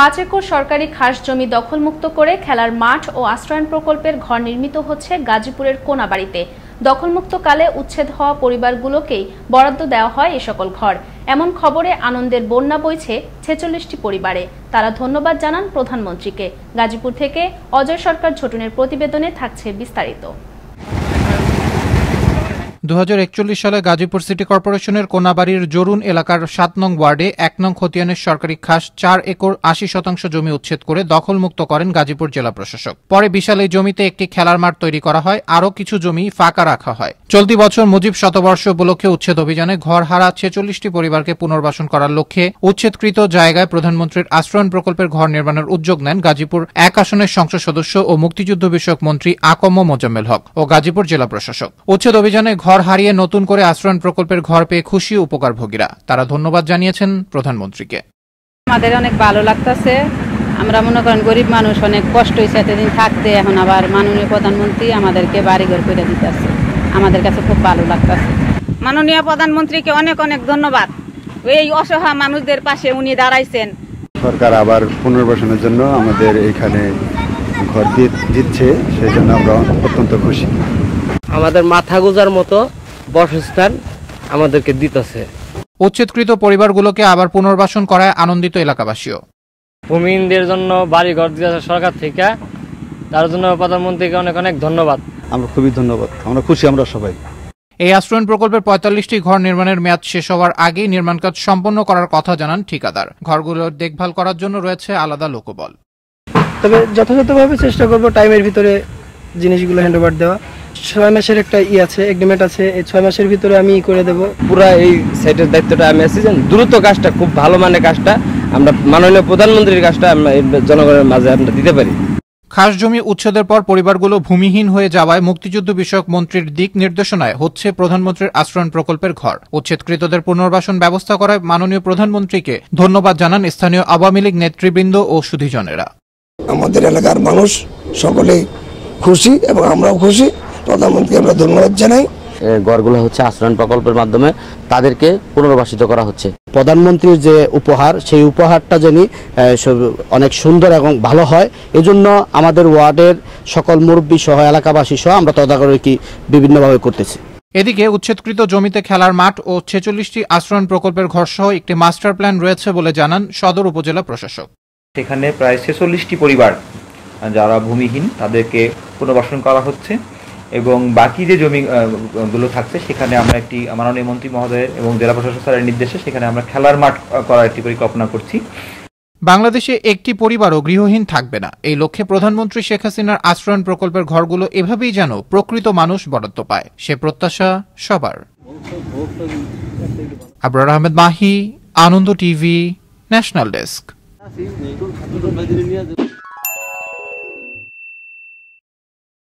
পাঁচ একর সরকারি খাস জমি দখলমুক্ত করে খেলার মাঠ ও আশ্রয়ণ প্রকল্পের ঘর নির্মিত হচ্ছে গাজীপুরের কোনাবাড়িতে দখলমুক্তকালে উচ্ছেদ হওয়া পরিবারগুলোকেই বরাদ্দ দেওয়া হয় এ সকল ঘর এমন খবরে আনন্দের বন্যা বইছে ছেচল্লিশটি পরিবারে তারা ধন্যবাদ জানান প্রধানমন্ত্রীকে গাজীপুর থেকে অজয় সরকার ঝটুনের প্রতিবেদনে থাকছে বিস্তারিত দু সালে গাজীপুর সিটি কর্পোরেশনের কোনাবাড়ির জরুন এলাকার সাত নং ওয়ার্ডে এক নং খতিয়ানের সরকারি খাস চার একর আশি শতাংশ জমি উচ্ছেদ করে দখলমুক্ত করেন গাজীপুর জেলা প্রশাসক পরে বিশাল এই জমিতে একটি খেলার মাঠ তৈরি করা হয় আরও কিছু জমি ফাঁকা রাখা হয় চলতি বছর মুজিব শতবর্ষ উপলক্ষে উচ্ছেদ অভিযানে ঘর হারা ছেচল্লিশটি পরিবারকে পুনর্বাসন করার লক্ষ্যে উচ্ছেদকৃত জায়গায় প্রধানমন্ত্রীর আশ্রয়ন প্রকল্পের ঘর নির্মাণের উদ্যোগ নেন গাজীপুর এক আসনের সংসদ সদস্য ও মুক্তিযুদ্ধ বিষয়ক মন্ত্রী আকম্ম মোজাম্মেল হক ও গাজীপুর জেলা প্রশাসক উচ্ছেদ অভিযানে ঘর ঘর হারিয়ে নতুন করে আশ্রয়ণ প্রকল্পের ঘর পেয়ে খুশি উপকারভোগীরা তারা ধন্যবাদ জানিয়েছেন প্রধানমন্ত্রীকে আমাদের অনেক ভালো লাগতেছে আমরা মনে করেন গরিব মানুষ অনেক কষ্ট হয়েছে এতদিন থাকতে এখন আবার মাননীয় প্রধানমন্ত্রী আমাদেরকে বাড়ি ঘর করে দিতেছে আমাদের কাছে খুব ভালো লাগতেছে মাননীয় প্রধানমন্ত্রীকে অনেক অনেক ধন্যবাদ এই অসহায় মানুষদের পাশে উনি দাঁড়াইছেন সরকার আবার পুনর্বাসনের জন্য আমাদের এখানে ঘর দিচ্ছে সেই জন্য আমরা অত্যন্ত খুশি আমাদের মাথা গোজার মতো বাসস্থান আমাদেরকে দিতেছে উচ্ছেদকৃত পরিবারগুলোকে আবার পুনর্বাসন করায় আনন্দিত এলাকাবাসীও ভূমিহীনদের জন্য বাড়ি ঘর দিয়েছে সরকার থেকে তার জন্য প্রধানমন্ত্রীকে অনেক অনেক ধন্যবাদ আমরা খুবই ধন্যবাদ আমরা খুশি আমরা সবাই এই আশ্রয়ণ প্রকল্পের পঁয়তাল্লিশটি ঘর নির্মাণের মেয়াদ শেষ হওয়ার আগেই নির্মাণ কাজ সম্পন্ন করার কথা জানান ঠিকাদার ঘরগুলোর দেখভাল করার জন্য রয়েছে আলাদা লোকবল তবে যথাযথভাবে চেষ্টা করব টাইমের ভিতরে জিনিসগুলো হ্যান্ডওভার দেওয়া ছয় মাসের একটা ই আছে এগ্রিমেন্ট আছে এই ছয় মাসের ভিতরে আমি করে দেব পুরো এই সাইটের দায়িত্বটা আমি আছি যে দ্রুত কাজটা খুব ভালো মানে কাজটা আমরা মাননীয় প্রধানমন্ত্রীর কাজটা আমরা জনগণের মাঝে আমরা দিতে পারি খাস জমি উচ্ছেদের পর পরিবারগুলো ভূমিহীন হয়ে যাওয়ায় মুক্তিযুদ্ধ বিষয়ক মন্ত্রীর দিক নির্দেশনায় হচ্ছে প্রধানমন্ত্রীর আশ্রয়ণ প্রকল্পের ঘর উচ্ছেদকৃতদের পুনর্বাসন ব্যবস্থা করায় মাননীয় প্রধানমন্ত্রীকে ধন্যবাদ জানান স্থানীয় আওয়ামী লীগ নেতৃবৃন্দ ও সুধীজনেরা আমাদের এলাকার মানুষ সকলেই খুশি এবং আমরাও খুশি প্রধানমন্ত্রী আমরা ধন্যবাদ জানাই গড়গুলো হচ্ছে আশ্রয়ণ প্রকল্পের মাধ্যমে তাদেরকে পুনর্বাসিত করা হচ্ছে প্রধানমন্ত্রীর যে উপহার সেই উপহারটা জানি অনেক সুন্দর এবং ভালো হয় এজন্য আমাদের ওয়ার্ডের সকল মুরব্বী সহ এলাকাবাসী সহ আমরা তদারকি বিভিন্নভাবে করতেছি এদিকে উচ্ছেদকৃত জমিতে খেলার মাঠ ও ছেচল্লিশটি আশ্রয়ণ প্রকল্পের ঘর সহ একটি মাস্টার প্ল্যান রয়েছে বলে জানান সদর উপজেলা প্রশাসক সেখানে প্রায় ছেচল্লিশটি পরিবার যারা ভূমিহীন তাদেরকে পুনর্বাসন করা হচ্ছে এবং বাকি যে জমিগুলো থাকছে সেখানে আমরা একটি মাননীয় মন্ত্রী মহোদয়ের এবং জেলা প্রশাসক স্যারের নির্দেশে সেখানে আমরা খেলার মাঠ করার একটি পরিকল্পনা করছি বাংলাদেশে একটি পরিবারও গৃহহীন থাকবে না এই লক্ষ্যে প্রধানমন্ত্রী শেখ হাসিনার আশ্রয়ণ প্রকল্পের ঘরগুলো এভাবেই যেন প্রকৃত মানুষ বরাদ্দ পায় সে প্রত্যাশা সবার Abrar Ahmed Mahi Ananda TV national desk